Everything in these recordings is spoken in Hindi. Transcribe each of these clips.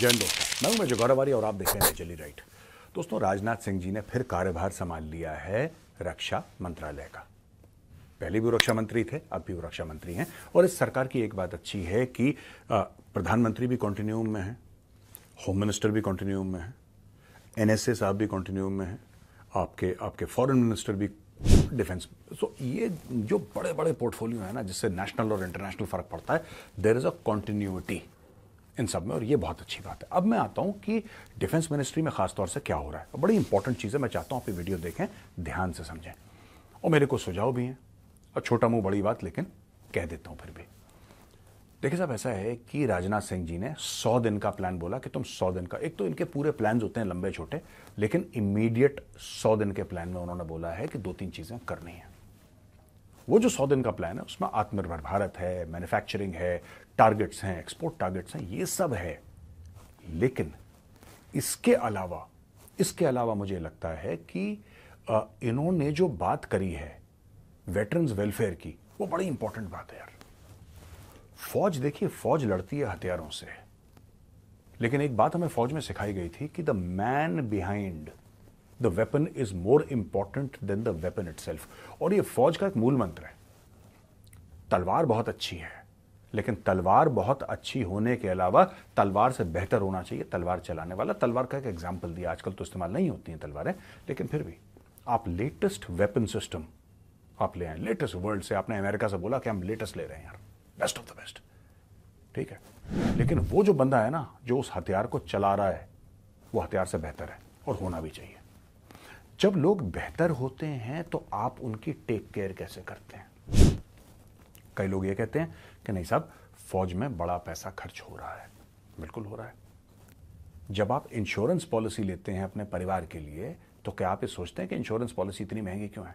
जयंत दोस्त मैं मेजर गौरवारी और आप देख रहे हैं राइट दोस्तों राजनाथ सिंह जी ने फिर कार्यभार संभाल लिया है रक्षा मंत्रालय का पहले भी रक्षा मंत्री थे अब भी रक्षा मंत्री हैं और इस सरकार की एक बात अच्छी है कि प्रधानमंत्री भी कॉन्टिन्यूम में है होम मिनिस्टर भी कॉन्टिन्यूम में है एनएसए साहब भी कॉन्टिन्यूम में है आपके आपके फॉरेन मिनिस्टर भी डिफेंस सो ये जो बड़े बड़े पोर्टफोलियो है ना जिससे नेशनल और इंटरनेशनल फर्क पड़ता है देर इज़ अ कॉन्टिन्यूटी इन सब में और ये बहुत अच्छी बात है अब मैं आता हूँ कि डिफेंस मिनिस्ट्री में खासतौर से क्या हो रहा है बड़ी इंपॉर्टेंट चीज़ है मैं चाहता हूँ आप ये वीडियो देखें ध्यान से समझें और मेरे को सुझाव भी हैं और छोटा मुँह बड़ी बात लेकिन कह देता हूँ फिर भी देखिए साहब ऐसा है कि राजनाथ सिंह जी ने सौ दिन का प्लान बोला कि तुम सौ दिन का एक तो इनके पूरे प्लान होते हैं लंबे छोटे लेकिन इमीडिएट सौ दिन के प्लान में उन्होंने बोला है कि दो तीन चीज़ें करनी है वो जो सौ दिन का प्लान है उसमें आत्मनिर्भर भारत है मैन्युफैक्चरिंग है टारगेट्स हैं एक्सपोर्ट टारगेट्स हैं ये सब है लेकिन इसके अलावा इसके अलावा मुझे लगता है कि इन्होंने जो बात करी है वेटरन्स वेलफेयर की वो बड़ी इंपॉर्टेंट बात है यार फौज देखिए फौज लड़ती है हथियारों से लेकिन एक बात हमें फौज में सिखाई गई थी कि the man behind the weapon is more important than the weapon it और ये फौज का एक मूल मंत्र है तलवार बहुत अच्छी है लेकिन तलवार बहुत अच्छी होने के अलावा तलवार से बेहतर होना चाहिए तलवार चलाने वाला तलवार का एक एग्जाम्पल दिया आजकल तो इस्तेमाल नहीं होती हैं तलवारें लेकिन फिर भी आप लेटेस्ट वेपन सिस्टम आप ले आए लेटेस्ट वर्ल्ड से आपने अमेरिका से बोला कि हम लेटेस्ट ले रहे हैं यार बेस्ट ऑफ द बेस्ट ठीक है लेकिन वो जो बंदा है ना जो उस हथियार को चला रहा है वो हथियार से बेहतर है और होना भी चाहिए जब लोग बेहतर होते हैं तो आप उनकी टेक केयर कैसे करते हैं कई लोग ये कहते हैं कि नहीं साहब फौज में बड़ा पैसा खर्च हो रहा है बिल्कुल हो रहा है जब आप इंश्योरेंस पॉलिसी लेते हैं अपने परिवार के लिए तो क्या आप ये सोचते हैं कि इंश्योरेंस पॉलिसी इतनी महंगी क्यों है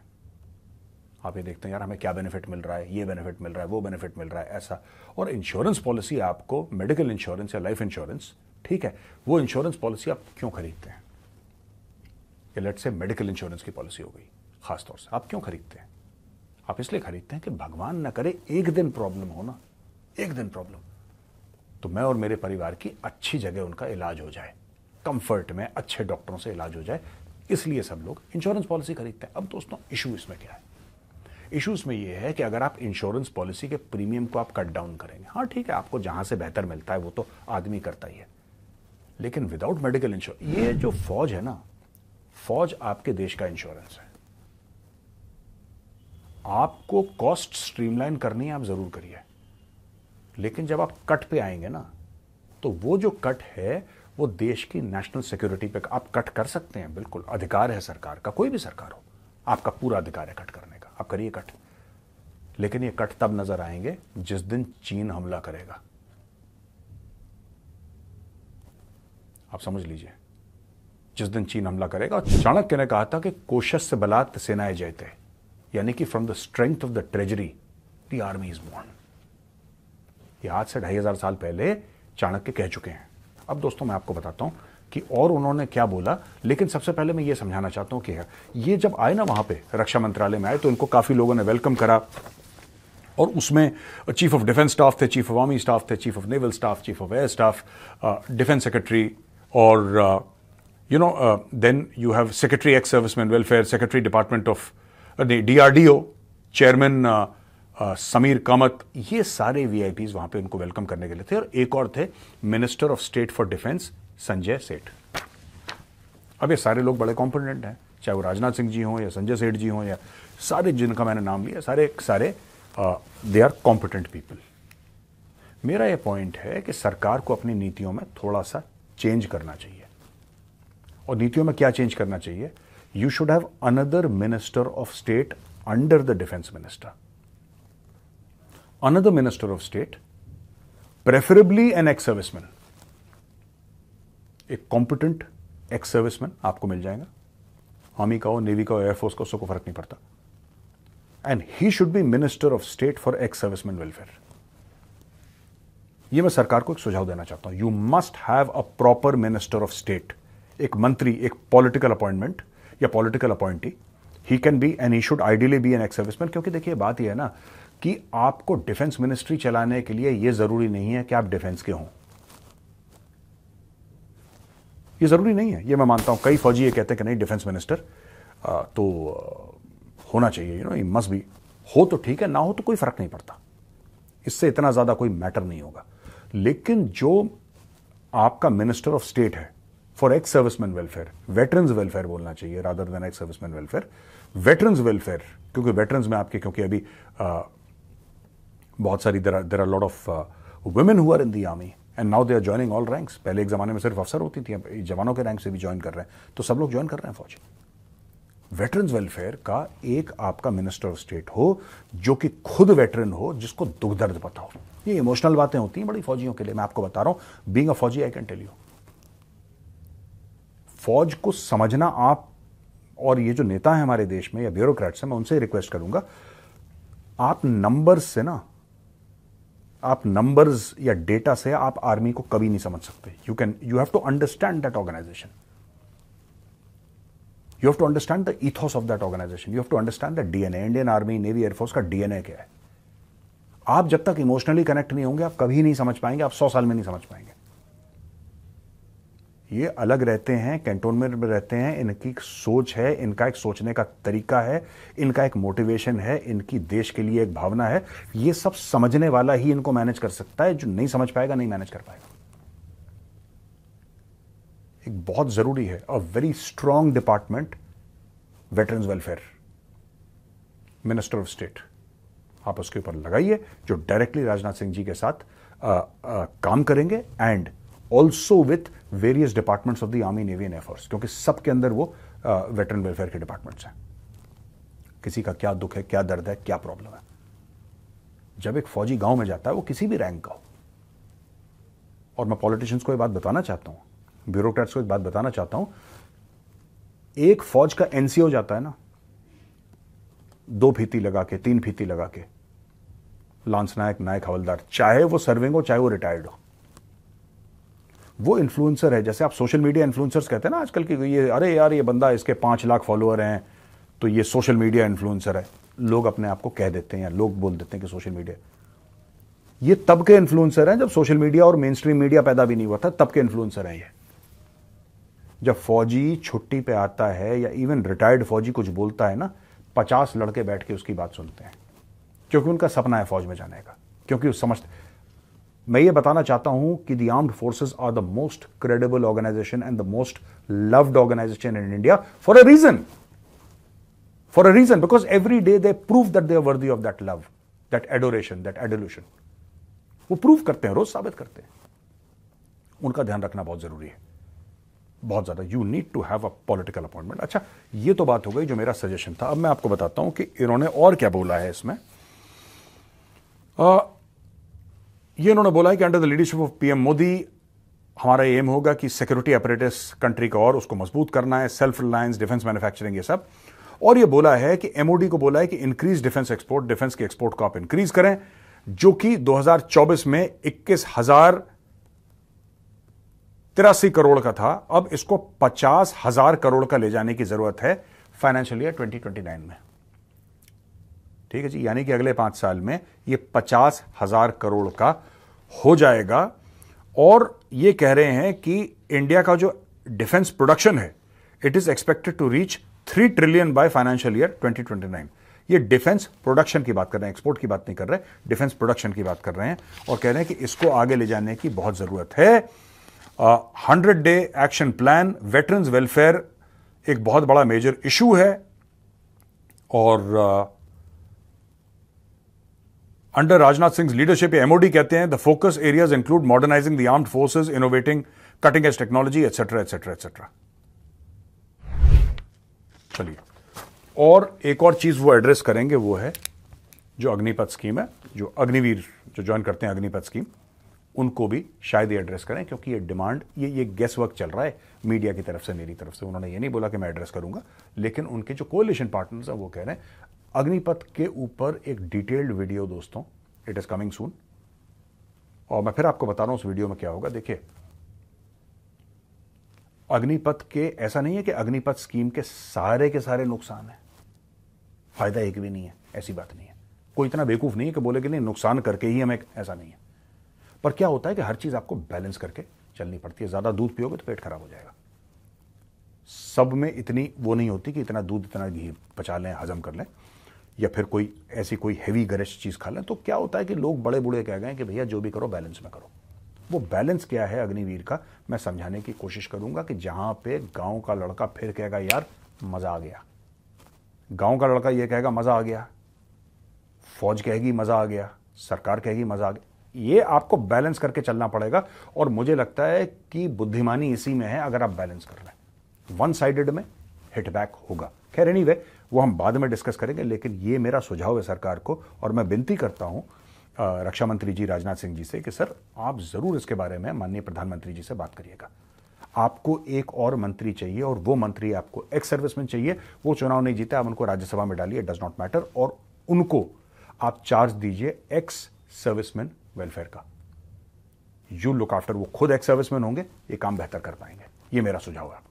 आप ये देखते हैं यार हमें क्या बेनिफिट मिल रहा है ये बेनिफिट मिल रहा है वो बेनिफिट मिल रहा है ऐसा और इंश्योरेंस पॉलिसी आपको मेडिकल इंश्योरेंस या लाइफ इंश्योरेंस ठीक है वो इंश्योरेंस पॉलिसी आप क्यों खरीदते हैं लेट से मेडिकल इंश्योरेंस की पॉलिसी हो गई खासतौर से आप क्यों खरीदते हैं आप इसलिए खरीदते हैं कि भगवान ना करे एक दिन प्रॉब्लम हो ना एक दिन प्रॉब्लम तो मैं और मेरे परिवार की अच्छी जगह उनका इलाज हो जाए कंफर्ट में अच्छे डॉक्टरों से इलाज हो जाए इसलिए सब लोग इंश्योरेंस पॉलिसी खरीदते हैं अब दोस्तों इशू इसमें क्या है इशू इसमें यह है कि अगर आप इंश्योरेंस पॉलिसी के प्रीमियम को आप कट डाउन करेंगे हाँ ठीक है आपको जहां से बेहतर मिलता है वो तो आदमी करता ही है लेकिन विदाउट मेडिकल इंश्योरेंस ये जो फौज है ना फौज आपके देश का इंश्योरेंस है आपको कॉस्ट स्ट्रीमलाइन करनी है आप ज़रूर करिए लेकिन जब आप कट पे आएंगे ना तो वो जो कट है वो देश की नेशनल सिक्योरिटी पे आप कट कर सकते हैं बिल्कुल अधिकार है सरकार का कोई भी सरकार हो आपका पूरा अधिकार है कट करने का आप करिए कट लेकिन ये कट तब नजर आएंगे जिस दिन चीन हमला करेगा आप समझ लीजिए जिस दिन चीन हमला करेगा और चाणक्य ने कहा था कि कोशिश से बलात् सेनाएं जयते यानी कि from the strength of the treasury the army is born ये आज से ढाई हजार साल पहले चाणक्य कह चुके हैं अब दोस्तों मैं आपको बताता हूं कि और उन्होंने क्या बोला लेकिन सबसे पहले मैं ये समझाना चाहता हूं कि ये जब आए ना वहां पे रक्षा मंत्रालय में आए तो इनको काफ़ी लोगों ने वेलकम करा और उसमें चीफ ऑफ डिफेंस स्टाफ थे चीफ ऑफ आर्मी स्टाफ थे chief of naval staff chief of air staff defence secretary और you know then you have secretary ex serviceman welfare secretary department of नहीं डीआरडीओ चेयरमैन समीर कामत ये सारे वीआईपीज वहां पे उनको वेलकम करने के लिए थे और एक और थे minister of state for defence Sanjay Seth अब ये सारे लोग बड़े कॉम्पिटेंट हैं चाहे वो राजनाथ सिंह जी हों या संजय सेठ जी हों या सारे जिनका मैंने नाम लिया सारे सारे दे आर कॉम्पिटेंट पीपल मेरा यह पॉइंट है कि सरकार को अपनी नीतियों में थोड़ा सा चेंज करना चाहिए और नीतियों में क्या चेंज करना चाहिए you should have another minister of state under the defence minister another minister of state preferably an ex serviceman एक कॉम्पिटेंट एक्स सर्विसमैन आपको मिल जाएगा आर्मी का हो नेवी का हो एयरफोर्स का उसको फर्क नहीं पड़ता and he should be minister of state for ex serviceman welfare यह मैं सरकार को एक सुझाव देना चाहता हूं you must have a proper minister of state एक मंत्री एक पॉलिटिकल अपॉइंटमेंट या political appointee he can be and he should ideally be an ex serviceman क्योंकि देखिए बात यह है ना कि आपको डिफेंस मिनिस्ट्री चलाने के लिए यह जरूरी नहीं है कि आप डिफेंस के हों ये ज़रूरी नहीं है ये मैं मानता हूं कई फौजी ये कहते हैं कि नहीं डिफेंस मिनिस्टर तो होना चाहिए यू नो ये मस्ट भी हो तो ठीक है ना हो तो कोई फ़र्क नहीं पड़ता इससे इतना ज़्यादा कोई मैटर नहीं होगा लेकिन जो आपका मिनिस्टर ऑफ स्टेट है for ex serviceman welfare veterans welfare बोलना चाहिए rather than ex serviceman welfare veterans welfare क्योंकि वेटरन्स में आपके क्योंकि अभी आ, बहुत सारी there are lot of women हुआ in the army and now they are joining all ranks पहले एक ज़माने में सिर्फ अफसर होती थी अब जवानों के रैंक से भी ज्वाइन कर रहे हैं तो सब लोग ज्वाइन कर रहे हैं फौज वेटरन्स वेलफेयर का एक आपका मिनिस्टर ऑफ स्टेट हो जो कि खुद वेटरन हो जिसको दुख दर्द पता हो ये इमोशनल बातें होती हैं बड़ी फौजियों के लिए मैं आपको बता रहा हूं बींग अ फौजी आई कैन टेल यू फौज को समझना आप और ये जो नेता है हमारे देश में या ब्यूरोक्रेट्स हैं मैं उनसे रिक्वेस्ट करूंगा आप नंबर्स से ना आप नंबर्स या डेटा से आप आर्मी को कभी नहीं समझ सकते you can you have to understand that organisation you have to understand the ethos of that organisation you have to understand the DNA Indian army navy air force का डीएनए क्या है आप जब तक इमोशनली कनेक्ट नहीं होंगे आप कभी नहीं समझ पाएंगे आप सौ साल में नहीं समझ पाएंगे ये अलग रहते हैं कैंटोनमेंट में रहते हैं इनकी एक सोच है इनका एक सोचने का तरीका है इनका एक मोटिवेशन है इनकी देश के लिए एक भावना है ये सब समझने वाला ही इनको मैनेज कर सकता है जो नहीं समझ पाएगा नहीं मैनेज कर पाएगा एक बहुत ज़रूरी है a very strong department veterans welfare minister of state आप उसके ऊपर लगाइए जो डायरेक्टली राजनाथ सिंह जी के साथ आ, आ, काम करेंगे and also with various departments of the army navy and air force क्योंकि सबके अंदर वो वेटरन वेलफेयर के डिपार्टमेंट्स हैं किसी का क्या दुख है क्या दर्द है क्या प्रॉब्लम है जब एक फौजी गांव में जाता है वो किसी भी रैंक का हो और मैं पॉलिटिशियंस को एक बात बताना चाहता हूं ब्यूरोक्रेट्स को एक बात बताना चाहता हूं एक फौज का एनसीओ जाता है ना दो फीती लगा के तीन फीती लगा के लांस नायक नायक हवलदार चाहे वो सर्विंग हो चाहे वो रिटायर्ड हो वो इन्फ्लुएंसर है जैसे आप सोशल मीडिया इन्फ्लुएंसर्स कहते हैं ना आजकल की ये अरे यार ये बंदा इसके पांच लाख फॉलोअर हैं तो ये सोशल मीडिया इन्फ्लुएंसर है लोग अपने आप को कह देते हैं या लोग बोल देते हैं कि सोशल मीडिया ये तब के इन्फ्लुएंसर हैं जब सोशल मीडिया और मेन स्ट्रीम मीडिया पैदा भी नहीं हुआ था तब के इन्फ्लुएंसर हैं ये जब फौजी छुट्टी पे आता है या इवन रिटायर्ड फौजी कुछ बोलता है ना पचास लड़के बैठ के उसकी बात सुनते हैं क्योंकि उनका सपना है फौज में जाने का क्योंकि उस समझते मैं ये बताना चाहता हूं कि the armed forces are the most credible organisation and the most loved organisation in India for a reason for a reason because every day they prove that they are worthy that that love, that adoration, that वो प्रूव करते हैं रोज साबित करते हैं उनका ध्यान रखना बहुत जरूरी है बहुत ज्यादा you need to have a political appointment अच्छा ये तो बात हो गई जो मेरा सजेशन था अब मैं आपको बताता हूं कि इन्होंने और क्या बोला है इसमें ये उन्होंने बोला है कि under the leadership of PM Modi हमारा एम होगा कि सिक्योरिटी ऑपरेटर्स कंट्री का और उसको मजबूत करना है सेल्फ रिलायंस डिफेंस मैन्युफैक्चरिंग ये सब और ये बोला है कि एमओडी को बोला है कि इंक्रीज डिफेंस एक्सपोर्ट डिफेंस के एक्सपोर्ट को आप इंक्रीज करें जो कि 2024 में इक्कीस हजार तिरासी करोड़ का था अब इसको पचास हजार करोड़ का ले जाने की जरूरत है फाइनेंशियल ईयर 2029 में ठीक है जी यानी कि अगले पांच साल में ये पचास हज़ार करोड़ का हो जाएगा और ये कह रहे हैं कि इंडिया का जो डिफेंस प्रोडक्शन है it is expected to reach three trillion by financial year 2029 ये डिफेंस प्रोडक्शन की बात कर रहे हैं एक्सपोर्ट की बात नहीं कर रहे डिफेंस प्रोडक्शन की बात कर रहे हैं और कह रहे हैं कि इसको आगे ले जाने की बहुत ज़रूरत है hundred day action plan veterans welfare एक बहुत बड़ा मेजर इशू है और uh, under Rajnath Singh leadership MOD कहते हैं the focus areas include modernising the armed forces innovating cutting edge technology etc., etc., etc. चलिए और एक और चीज वो एड्रेस करेंगे वो है जो अग्निपथ स्कीम है जो अग्निवीर जो ज्वाइन करते हैं अग्निपथ स्कीम उनको भी शायद ये एड्रेस करें क्योंकि ये डिमांड ये ये गेस वर्क चल रहा है मीडिया की तरफ से मेरी तरफ से उन्होंने ये नहीं बोला कि मैं एड्रेस करूंगा लेकिन उनके जो कोलिशन पार्टनर्स हैं वो कह रहे हैं अग्निपथ के ऊपर एक डिटेल्ड वीडियो दोस्तों इट इज कमिंग सून और मैं फिर आपको बता रहा हूं उस वीडियो में क्या होगा देखिए अग्निपथ के ऐसा नहीं है कि अग्निपथ स्कीम के सारे के सारे नुकसान है फायदा एक भी नहीं है ऐसी बात नहीं है कोई इतना बेवकूफ नहीं है कि बोले कि नहीं नुकसान करके ही हमें ऐसा नहीं है पर क्या होता है कि हर चीज आपको बैलेंस करके चलनी पड़ती है ज्यादा दूध पियोगे तो पेट खराब हो जाएगा सब में इतनी वो नहीं होती कि इतना दूध इतना घी पचा लें हजम कर लें या फिर कोई ऐसी कोई हैवी गरज चीज़ खा लें तो क्या होता है कि लोग बड़े बूढ़े कह गए कि भैया जो भी करो बैलेंस में करो वो बैलेंस क्या है अग्निवीर का मैं समझाने की कोशिश करूंगा कि जहां पे गांव का लड़का फिर कहेगा यार मज़ा आ गया गांव का लड़का ये कहेगा मज़ा आ गया फौज कहेगी मज़ा आ गया सरकार कहेगी मज़ा आ गया ये आपको बैलेंस करके चलना पड़ेगा और मुझे लगता है कि बुद्धिमानी इसी में है अगर आप बैलेंस कर रहे हैं वन साइडेड में हिटबैक होगा खैर एनी anyway, वो हम बाद में डिस्कस करेंगे लेकिन ये मेरा सुझाव है सरकार को और मैं विनती करता हूँ रक्षा मंत्री जी राजनाथ सिंह जी से कि सर आप ज़रूर इसके बारे में माननीय प्रधानमंत्री जी से बात करिएगा आपको एक और मंत्री चाहिए और वो मंत्री आपको एक्स सर्विसमैन चाहिए वो चुनाव नहीं जीते आप उनको राज्यसभा में डालिए डज नॉट मैटर और उनको आप चार्ज दीजिए एक्स सर्विसमैन वेलफेयर का यू लुक आफ्टर वो खुद एक्स सर्विसमैन होंगे ये काम बेहतर कर पाएंगे ये मेरा सुझाव है